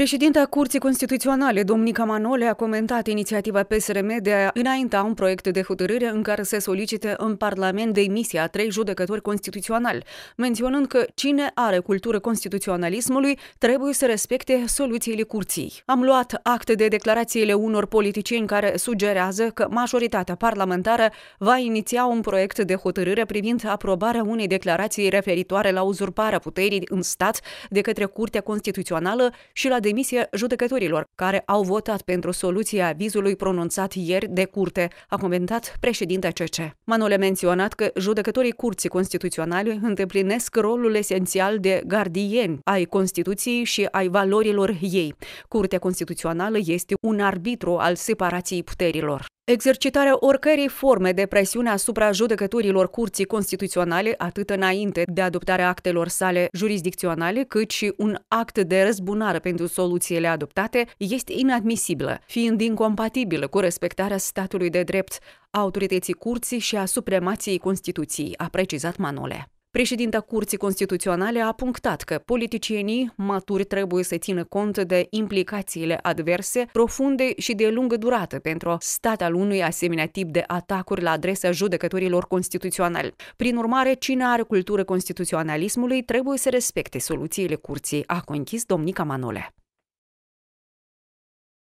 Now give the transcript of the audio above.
Președinta Curții Constituționale, Domnica Manole, a comentat inițiativa PSRM de a înainta un proiect de hotărâre în care se solicite în Parlament demisia a trei judecători constituționali, menționând că cine are cultură constituționalismului trebuie să respecte soluțiile curții. Am luat acte de declarațiile unor politicieni care sugerează că majoritatea parlamentară va iniția un proiect de hotărâre privind aprobarea unei declarații referitoare la uzurparea puterii în stat de către Curtea Constituțională și la demisia judecătorilor care au votat pentru soluția vizului pronunțat ieri de curte, a comentat președinta CC. Manole menționat că judecătorii Curții Constituționale îndeplinesc rolul esențial de gardieni ai Constituției și ai valorilor ei. Curtea Constituțională este un arbitru al separației puterilor. Exercitarea oricărei forme de presiune asupra judecătorilor curții constituționale, atât înainte de adoptarea actelor sale jurisdicționale, cât și un act de răzbunare pentru soluțiile adoptate, este inadmisibilă, fiind incompatibilă cu respectarea statului de drept, a autorității curții și a supremației Constituției, a precizat Manole. Președinta Curții Constituționale a punctat că politicienii maturi trebuie să țină cont de implicațiile adverse, profunde și de lungă durată pentru stat al unui asemenea tip de atacuri la adresa judecătorilor constituționali. Prin urmare, cine are cultură constituționalismului trebuie să respecte soluțiile curții, a conchis domnica Manole.